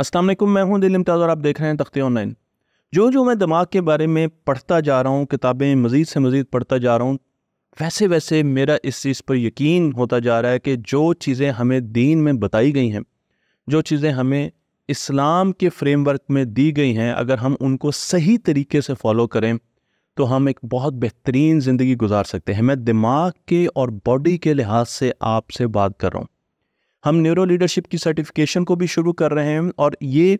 अस्सलाम मैं हूं दिल इम्ताज़ और आप देख रहे हैं तख्ते ऑनलाइन जो जो मैं दिमाग के बारे में पढ़ता जा रहा हूँ किताबें मज़ीद से मज़ीद पढ़ता जा रहा हूँ वैसे वैसे मेरा इस चीज़ पर यकीन होता जा रहा है कि जो चीज़ें हमें दीन में बताई गई हैं जो चीज़ें हमें इस्लाम के फ्रेमवर्क में दी गई हैं अगर हम उनको सही तरीके से फॉलो करें तो हम एक बहुत बेहतरीन ज़िंदगी गुजार सकते हैं मैं दिमाग के और बॉडी के लिहाज से आपसे बात कर रहा हूँ हम न्यूरो लीडरशिप की सर्टिफिकेशन को भी शुरू कर रहे हैं और ये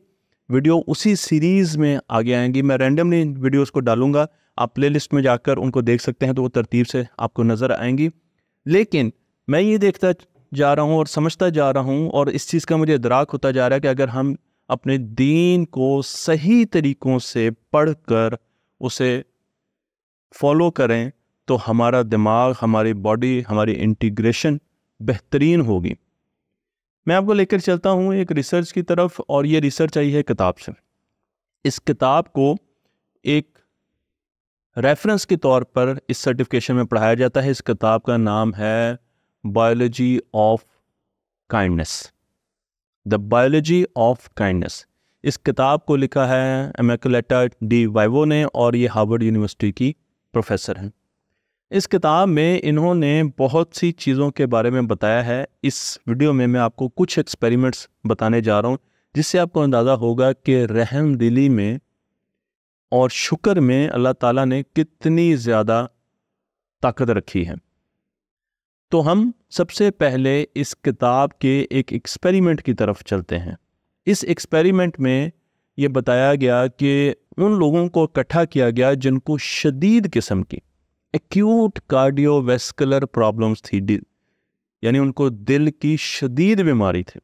वीडियो उसी सीरीज़ में आगे आएंगी मैं रैंडमली इन वीडियोज़ को डालूंगा आप प्लेलिस्ट में जाकर उनको देख सकते हैं तो वो तरतीब से आपको नज़र आएंगी लेकिन मैं ये देखता जा रहा हूँ और समझता जा रहा हूँ और इस चीज़ का मुझे इदराक होता जा रहा है कि अगर हम अपने दीन को सही तरीक़ों से पढ़ कर उसे फॉलो करें तो हमारा दिमाग हमारी बॉडी हमारी इंटीग्रेशन बेहतरीन होगी मैं आपको लेकर चलता हूँ एक रिसर्च की तरफ और ये रिसर्च आई है किताब से इस किताब को एक रेफरेंस के तौर पर इस सर्टिफिकेशन में पढ़ाया जाता है इस किताब का नाम है biology of kindness the biology of kindness इस किताब को लिखा है एमेकोलेटा डी वाइवो ने और ये हार्वर्ड यूनिवर्सिटी की प्रोफेसर हैं इस किताब में इन्होंने बहुत सी चीज़ों के बारे में बताया है इस वीडियो में मैं आपको कुछ एक्सपेरिमेंट्स बताने जा रहा हूँ जिससे आपको अंदाज़ा होगा कि रहम दिली में और शुक्र में अल्लाह ताला ने कितनी ज़्यादा ताकत रखी है तो हम सबसे पहले इस किताब के एक एक्सपेरिमेंट की तरफ चलते हैं इस एक्सपेरिमेंट में ये बताया गया कि उन लोगों को इकट्ठा किया गया जिनको शदीद किस्म की एक्यूट कार्डियोवेस्कुलर प्रॉब्लम्स थी यानी उनको दिल की शदीद बीमारी थी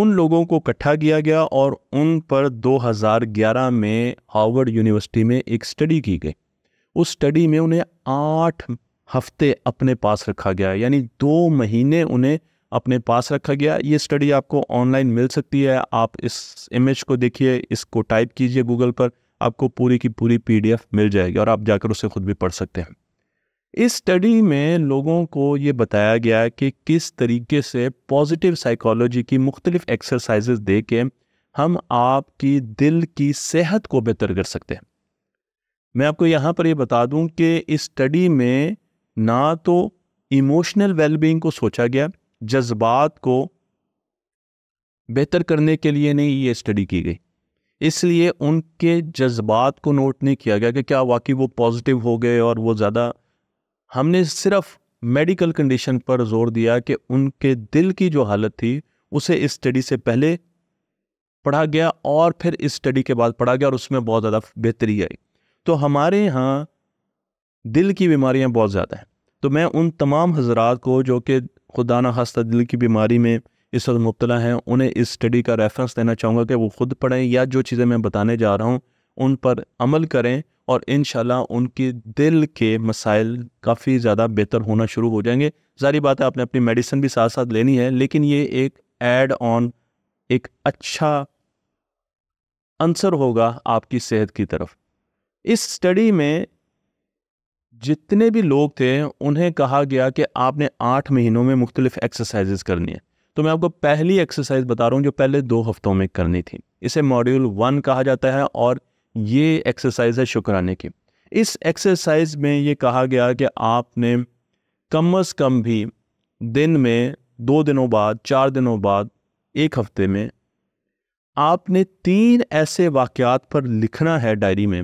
उन लोगों को इकट्ठा किया गया और उन पर 2011 में हार्वर्ड यूनिवर्सिटी में एक स्टडी की गई उस स्टडी में उन्हें आठ हफ्ते अपने पास रखा गया यानी दो महीने उन्हें अपने पास रखा गया ये स्टडी आपको ऑनलाइन मिल सकती है आप इस इमेज को देखिए इसको टाइप कीजिए गूगल पर आपको पूरी की पूरी पीडीएफ मिल जाएगी और आप जाकर उसे खुद भी पढ़ सकते हैं इस स्टडी में लोगों को ये बताया गया कि किस तरीके से पॉजिटिव साइकोलॉजी की मुख्तलिफ एक्सरसाइजेज दे के हम आपकी दिल की सेहत को बेहतर कर सकते हैं मैं आपको यहाँ पर ये बता दूँ कि इस स्टडी में ना तो इमोशनल वेलबींग को सोचा गया जज्बात को बेहतर करने के लिए नहीं ये स्टडी की गई इसलिए उनके जज्बात को नोट नहीं किया गया कि क्या वाकई वो पॉजिटिव हो गए और वो ज़्यादा हमने सिर्फ मेडिकल कंडीशन पर जोर दिया कि उनके दिल की जो हालत थी उसे इस स्टडी से पहले पढ़ा गया और फिर इस स्टडी के बाद पढ़ा गया और उसमें बहुत ज़्यादा बेहतरी आई तो हमारे यहाँ दिल की बीमारियाँ बहुत ज़्यादा हैं तो मैं उन तमाम हजरात को जो कि खुदा न खास्ता दिल की बीमारी में इस वक्त मुबतला हैं उन्हें इस स्टडी का रेफरेंस देना चाहूँगा कि वो ख़ुद पढ़ें या जो चीज़ें मैं बताने जा रहा हूँ उन पर अमल करें और इन उनके दिल के मसाइल काफ़ी ज़्यादा बेहतर होना शुरू हो जाएंगे ज़ारी बात है आपने अपनी मेडिसिन भी साथ साथ लेनी है लेकिन ये एक एड ऑन एक अच्छा आंसर होगा आपकी सेहत की तरफ इस स्टडी में जितने भी लोग थे उन्हें कहा गया कि आपने आठ महीनों में मुख्तलिफ एक्सरसाइजेज़ करनी है तो मैं आपको पहली एक्सरसाइज बता रहा हूँ जो पहले दो हफ्तों में करनी थी इसे मॉड्यूल वन कहा जाता है और ये एक्सरसाइज है शुक्राने की इस एक्सरसाइज में ये कहा गया कि आपने कम अज़ कम भी दिन में दो दिनों बाद चार दिनों बाद एक हफ्ते में आपने तीन ऐसे वाक़ात पर लिखना है डायरी में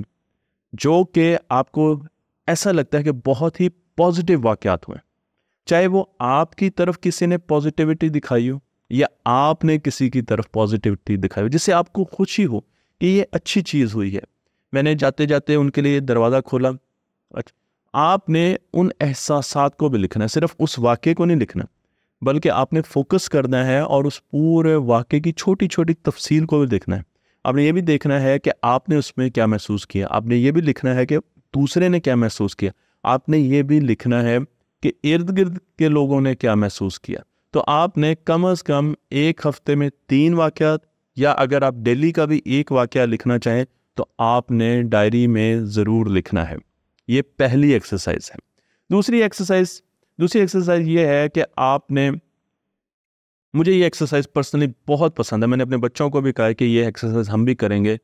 जो कि आपको ऐसा लगता है कि बहुत ही पॉजिटिव वाक़ात हुए चाहे वो आपकी तरफ किसी ने पॉजिटिविटी दिखाई हो या आपने किसी की तरफ पॉजिटिविटी दिखाई हो जिससे आपको खुशी हो कि ये अच्छी चीज़ हुई है मैंने जाते जाते उनके लिए दरवाज़ा खोला अच्छा, आपने उन एहसास को भी लिखना है सिर्फ उस वाक्य को नहीं लिखना बल्कि आपने फोकस करना है और उस पूरे वाक्य की छोटी छोटी तफसील को भी देखना है आपने ये भी देखना है कि आपने उसमें क्या महसूस किया आपने ये भी लिखना है कि दूसरे ने क्या महसूस किया आपने ये भी लिखना है कि इर्द गिर्द के लोगों ने क्या महसूस किया तो आपने कम अज़ कम एक हफ्ते में तीन वाक़ या अगर आप डेली का भी एक वाक़ लिखना चाहें तो आपने डायरी में ज़रूर लिखना है ये पहली एक्सरसाइज है दूसरी एक्सरसाइज दूसरी एक्सरसाइज ये है कि आपने मुझे ये एक्सरसाइज पर्सनली बहुत पसंद है मैंने अपने बच्चों को भी कहा कि ये एक्सरसाइज हम भी करेंगे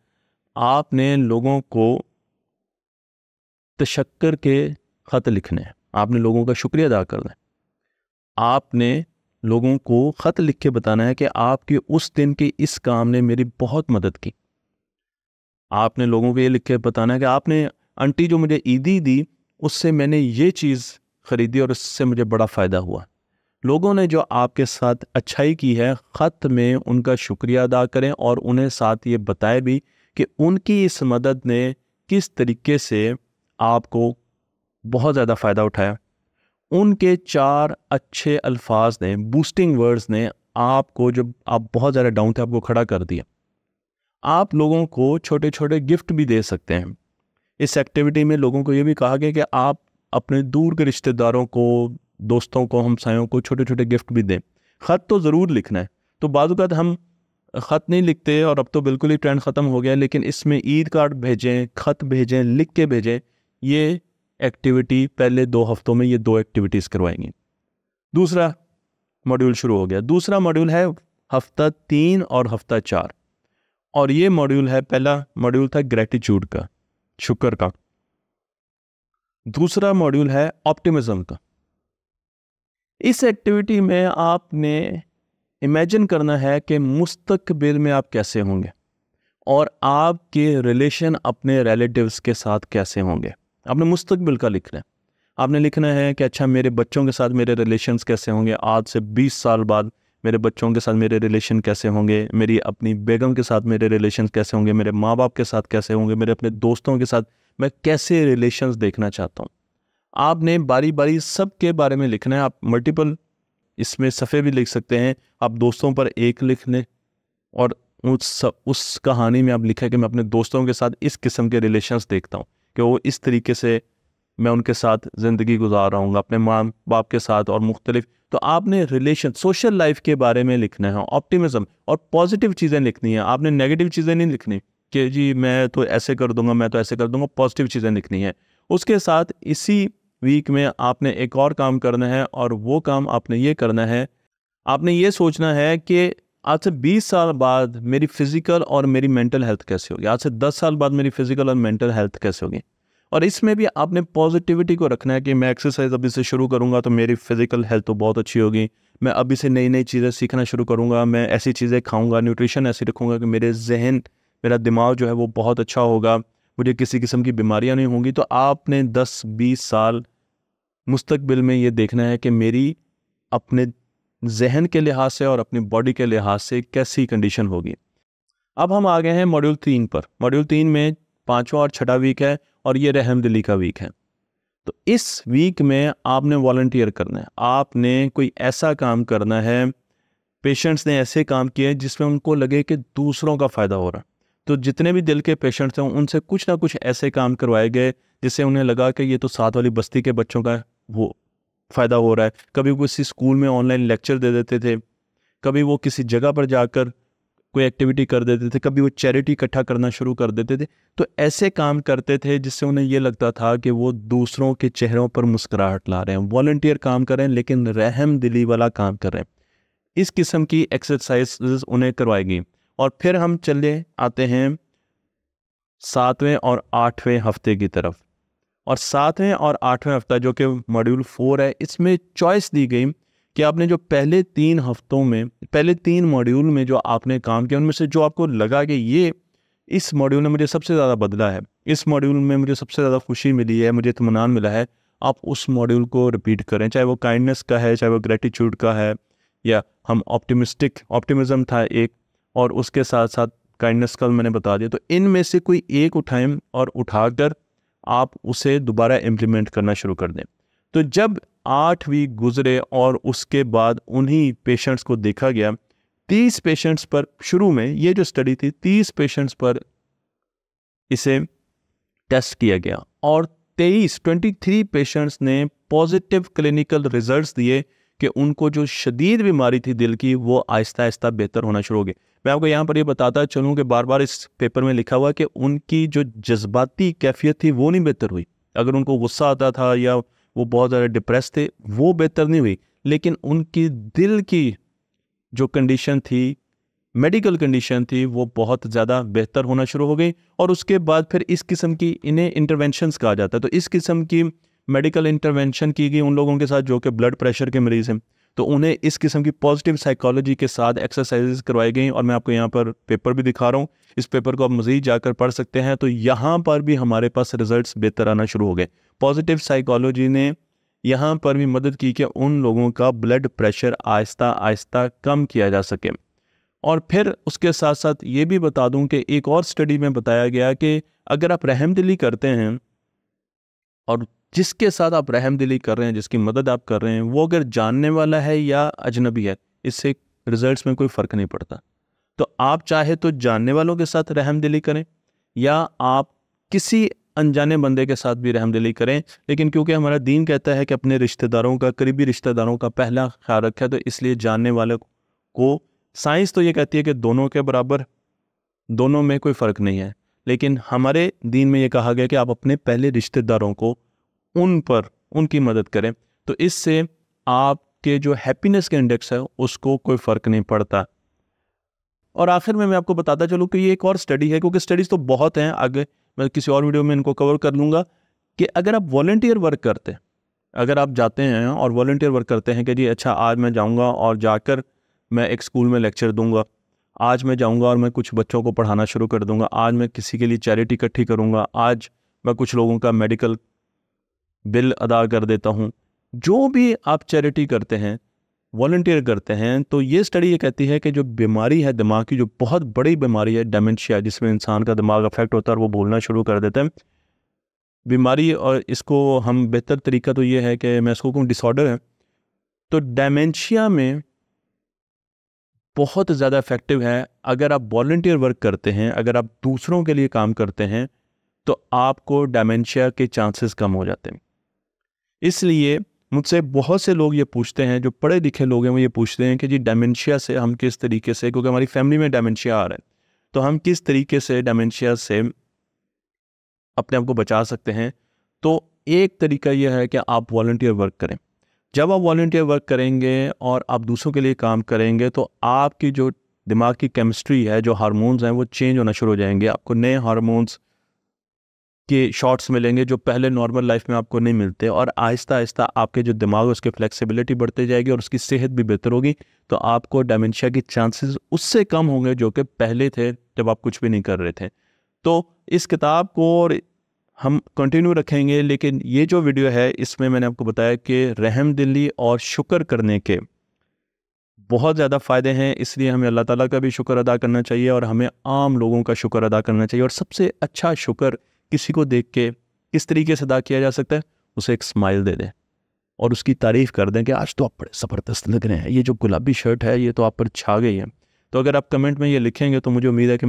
आपने लोगों को तशक्कर के ख़त लिखने हैं आपने लोगों का शुक्रिया अदा करना है आपने लोगों को ख़त लिख के बताना है कि आपके उस दिन के इस काम ने मेरी बहुत मदद की आपने लोगों को ये लिख के बताना है कि आपने आंटी जो मुझे ईदी दी उससे मैंने ये चीज़ ख़रीदी और उससे मुझे बड़ा फ़ायदा हुआ लोगों ने जो आपके साथ अच्छाई की है ख़त में उनका शुक्रिया अदा करें और उन्हें साथ ये बताए भी कि उनकी इस मदद ने किस तरीके से आपको बहुत ज़्यादा फ़ायदा उठाया उनके चार अच्छे अल्फाज ने बूस्टिंग वर्ड्स ने आपको जब आप बहुत ज़्यादा डाउन थे आपको खड़ा कर दिया आप लोगों को छोटे छोटे गिफ्ट भी दे सकते हैं इस एक्टिविटी में लोगों को ये भी कहा गया कि आप अपने दूर के रिश्तेदारों को दोस्तों को हमसायों को छोटे छोटे गिफ्ट भी दें ख़त तो ज़रूर लिखना है तो बाद हम ख़त नहीं लिखते और अब तो बिल्कुल ही ट्रेंड ख़त्म हो गया लेकिन इसमें ईद कार्ड भेजें ख़त भेजें लिख के भेजें ये एक्टिविटी पहले दो हफ्तों में ये दो एक्टिविटीज़ करवाएंगे दूसरा मॉड्यूल शुरू हो गया दूसरा मॉड्यूल है हफ्ता तीन और हफ्ता चार और ये मॉड्यूल है पहला मॉड्यूल था ग्रेटिट्यूड का शुक्र का दूसरा मॉड्यूल है ऑप्टिमिज्म का इस एक्टिविटी में आपने इमेजिन करना है कि मुस्तकबिल में आप कैसे होंगे और आपके रिलेशन अपने रिलेटिव्स के साथ कैसे होंगे आपने मुस्तबिल का लिखना है आपने लिखना है कि अच्छा मेरे बच्चों के साथ मेरे रिलेशन कैसे होंगे आज से बीस साल बाद मेरे बच्चों के साथ मेरे रिलेशन कैसे होंगे मेरी अपनी बेगम के साथ मेरे रिलेशन कैसे होंगे मेरे माँ बाप के साथ कैसे होंगे मेरे अपने दोस्तों के साथ मैं कैसे रिलेशन देखना चाहता हूँ आपने बारी बारी सब के बारे में लिखना है आप मल्टीपल इसमें सफ़े भी लिख सकते हैं आप दोस्तों पर एक लिख लें और उस उस कहानी में आप लिखा है कि मैं अपने दोस्तों के साथ इस किस्म के रिलेशंस देखता हूँ कि वो इस तरीके से मैं उनके साथ ज़िंदगी गुजार रहा हूँ अपने माँ बाप के साथ और मुख्तलिफ तो आपने रिलेशन सोशल लाइफ के बारे में लिखना है ऑप्टिमिज़म और पॉजिटिव चीज़ें लिखनी है आपने नेगेटिव चीज़ें नहीं लिखनी कि जी मैं तो ऐसे कर दूंगा मैं तो ऐसे कर दूंगा पॉजिटिव चीज़ें लिखनी है उसके साथ इसी वीक में आपने एक और काम करना है और वो काम आपने ये करना है आपने ये सोचना है कि आज से 20 साल बाद मेरी फिजिकल और मेरी मेंटल हेल्थ कैसे होगी आज से 10 साल बाद मेरी फिजिकल और मेंटल हेल्थ कैसे होगी और इसमें भी आपने पॉजिटिविटी को रखना है कि मैं एक्सरसाइज अभी से शुरू करूँगा तो मेरी फिजिकल हेल्थ तो बहुत अच्छी होगी मैं अभी से नई नई चीज़ें सीखना शुरू करूँगा मैं ऐसी चीज़ें खाऊँगा न्यूट्रिशन ऐसी रखूँगा कि मेरे जहन मेरा दिमाग जो है वो बहुत अच्छा होगा मुझे किसी किस्म की बीमारियाँ नहीं होंगी तो आपने दस बीस साल मुस्तबिल में ये देखना है कि मेरी अपने जहन के लिहाज से और अपनी बॉडी के लिहाज से कैसी कंडीशन होगी अब हम आ गए हैं मॉड्यूल तीन पर मॉड्यूल तीन में पाँचवा और छठा वीक है और ये रहमदिली का वीक है तो इस वीक में आपने वॉल्टियर करना है आपने कोई ऐसा काम करना है पेशेंट्स ने ऐसे काम किए जिसमें उनको लगे कि दूसरों का फ़ायदा हो रहा है तो जितने भी दिल के पेशेंट्स हैं उनसे कुछ ना कुछ ऐसे काम करवाए गए जिससे उन्हें लगा कि ये तो साथ वाली बस्ती के बच्चों का वो फ़ायदा हो रहा है कभी किसी स्कूल में ऑनलाइन लेक्चर दे देते थे कभी वो किसी जगह पर जाकर कोई एक्टिविटी कर देते थे कभी वो चैरिटी इकट्ठा करना शुरू कर देते थे तो ऐसे काम करते थे जिससे उन्हें ये लगता था कि वो दूसरों के चेहरों पर मुस्कुराहट ला रहे हैं वॉल्टियर काम कर रहे हैं लेकिन रहम दिली वाला काम कर रहे हैं इस किस्म की एक्सरसाइज उन्हें करवाएगी और फिर हम चले आते हैं सातवें और आठवें हफ्ते की तरफ और सातवें और आठवें हफ्ता जो कि मॉड्यूल फोर है इसमें चॉइस दी गई कि आपने जो पहले तीन हफ्तों में पहले तीन मॉड्यूल में जो आपने काम किया उनमें से जो आपको लगा कि ये इस मॉड्यूल ने मुझे सबसे ज़्यादा बदला है इस मॉड्यूल में मुझे सबसे ज़्यादा खुशी मिली है मुझे इतमान मिला है आप उस मॉड्यूल को रिपीट करें चाहे वो काइंडनेस का है चाहे वो ग्रेटिट्यूड का है या हम ऑप्टिमिस्टिक ऑप्टिमिज़म था एक और उसके साथ साथ काइंडनेस का मैंने बता दिया तो इन में से कोई एक उठाएं और उठाकर आप उसे दोबारा इम्प्लीमेंट करना शुरू कर दें तो जब आठ वीक गुजरे और उसके बाद उन्हीं पेशेंट्स को देखा गया तीस पेशेंट्स पर शुरू में ये जो स्टडी थी तीस पेशेंट्स पर इसे टेस्ट किया गया और तेईस ट्वेंटी थ्री पेशेंट्स ने पॉजिटिव क्लिनिकल रिजल्ट्स दिए कि उनको जो शदीद बीमारी थी दिल की वो आहिस्ता आहिस्ता बेहतर होना शुरू हो गई मैं आपको यहाँ पर ये बताता चलूँ कि बार बार इस पेपर में लिखा हुआ कि उनकी जो जज्बाती कैफियत थी वो नहीं बेहतर हुई अगर उनको गुस्सा आता था या वो बहुत ज़्यादा डिप्रेस थे वो बेहतर नहीं हुई लेकिन उनकी दिल की जो कंडीशन थी मेडिकल कंडीशन थी वो बहुत ज़्यादा बेहतर होना शुरू हो गई और उसके बाद फिर इस किस्म की इन्हें इंटरवेंशंस कहा जाता है तो इस किस्म की मेडिकल इंटरवेंशन की गई उन लोगों के साथ जो कि ब्लड प्रेशर के मरीज़ हैं तो उन्हें इस किस्म की पॉजिटिव साइकोलॉजी के साथ एक्सरसाइजेस करवाई गई और मैं आपको यहाँ पर पेपर भी दिखा रहा हूँ इस पेपर को आप मज़ीद जाकर पढ़ सकते हैं तो यहाँ पर भी हमारे पास रिजल्ट बेहतर आना शुरू हो गए पॉजिटिव साइकोलॉजी ने यहाँ पर भी मदद की कि उन लोगों का ब्लड प्रेशर आहिस्ता आहिस्ता कम किया जा सके और फिर उसके साथ साथ ये भी बता दूं कि एक और स्टडी में बताया गया कि अगर आप रहमदिली करते हैं और जिसके साथ आप रहम दिली कर रहे हैं जिसकी मदद आप कर रहे हैं वो अगर जानने वाला है या अजनबी है इससे रिजल्ट्स में कोई फ़र्क नहीं पड़ता तो आप चाहे तो जानने वालों के साथ रहम दिली करें या आप किसी अनजाने बंदे के साथ भी रहम दिली करें लेकिन क्योंकि हमारा दीन कहता है कि अपने रिश्तेदारों का करीबी रिश्तेदारों का पहला ख्याल रखा तो इसलिए जानने वाले को साइंस तो ये कहती है कि दोनों के बराबर दोनों में कोई फ़र्क नहीं है लेकिन हमारे दीन में ये कहा गया कि आप अपने पहले रिश्तेदारों को उन पर उनकी मदद करें तो इससे आपके जो हैप्पीनेस के इंडेक्स है उसको कोई फ़र्क नहीं पड़ता और आखिर में मैं आपको बताता चलूँ कि ये एक और स्टडी है क्योंकि स्टडीज़ तो बहुत हैं आगे मैं किसी और वीडियो में इनको कवर कर लूँगा कि अगर आप वॉल्टियर वर्क करते हैं अगर आप जाते हैं और वॉल्टियर वर्क करते हैं कि जी अच्छा आज मैं जाऊँगा और जाकर मैं एक स्कूल में लेक्चर दूँगा आज मैं जाऊँगा और मैं कुछ बच्चों को पढ़ाना शुरू कर दूँगा आज मैं किसी के लिए चैरिटी इकट्ठी करूँगा आज मैं कुछ लोगों का मेडिकल बिल अदा कर देता हूँ जो भी आप चैरिटी करते हैं वॉल्टियर करते हैं तो ये स्टडी ये कहती है कि जो बीमारी है दिमाग की जो बहुत बड़ी बीमारी है डेमेंशिया जिसमें इंसान का दिमाग अफेक्ट होता है और वो बोलना शुरू कर देते हैं बीमारी और इसको हम बेहतर तरीका तो ये है कि मैं इसको कहूँ डिसऑर्डर है तो डेमेंशिया में बहुत ज़्यादा इफ़ेक्टिव है अगर आप वॉल्टियर वर्क करते हैं अगर आप दूसरों के लिए काम करते हैं तो आपको डायमेंशिया के चांसेस कम हो जाते हैं इसलिए मुझसे बहुत से लोग ये पूछते हैं जो पढ़े लिखे लोग हैं वो ये पूछते हैं कि जी डायमेंशिया से हम किस तरीके से क्योंकि हमारी फैमिली में डायमेंशिया आ रहा है तो हम किस तरीके से डायमेंशिया से अपने आप को बचा सकते हैं तो एक तरीका यह है कि आप वॉल्टियर वर्क करें जब आप वॉल्टियर वर्क करेंगे और आप दूसरों के लिए काम करेंगे तो आपकी जो दिमाग की केमिस्ट्री है जो हारमोन्स हैं वो चेंज होना शुरू हो जाएंगे आपको नए हारमोन्स के शॉट्स मिलेंगे जो पहले नॉर्मल लाइफ में आपको नहीं मिलते और आहिस्ता आहिस्ता आपके जो दिमाग है उसकी फ्लेक्सिबिलिटी बढ़ते जाएगी और उसकी सेहत भी बेहतर होगी तो आपको डायमेंशिया के चांसेस उससे कम होंगे जो कि पहले थे जब आप कुछ भी नहीं कर रहे थे तो इस किताब को और हम कंटिन्यू रखेंगे लेकिन ये जो वीडियो है इसमें मैंने आपको बताया कि रहम दिल्ली और शुक्र करने के बहुत ज़्यादा फ़ायदे हैं इसलिए हमें अल्लाह ताला का भी शुक्र अदा करना चाहिए और हमें आम लोगों का शुक्र अदा करना चाहिए और सबसे अच्छा शुक्र किसी को देख के किस तरीके से अदा किया जा सकता है उसे एक स्माइल दे दें और उसकी तारीफ़ कर दें कि आज तो आप बड़े ज़बरदस्त लग रहे हैं ये जो गुलाबी शर्ट है ये तो आप पर छा गई है तो अगर आप कमेंट में ये लिखेंगे तो मुझे उम्मीद है कि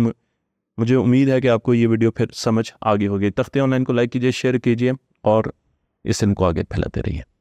मुझे उम्मीद है कि आपको ये वीडियो फिर समझ आगे होगी तख्ते ऑनलाइन को लाइक कीजिए शेयर कीजिए और इस इनको आगे फैलाते रहिए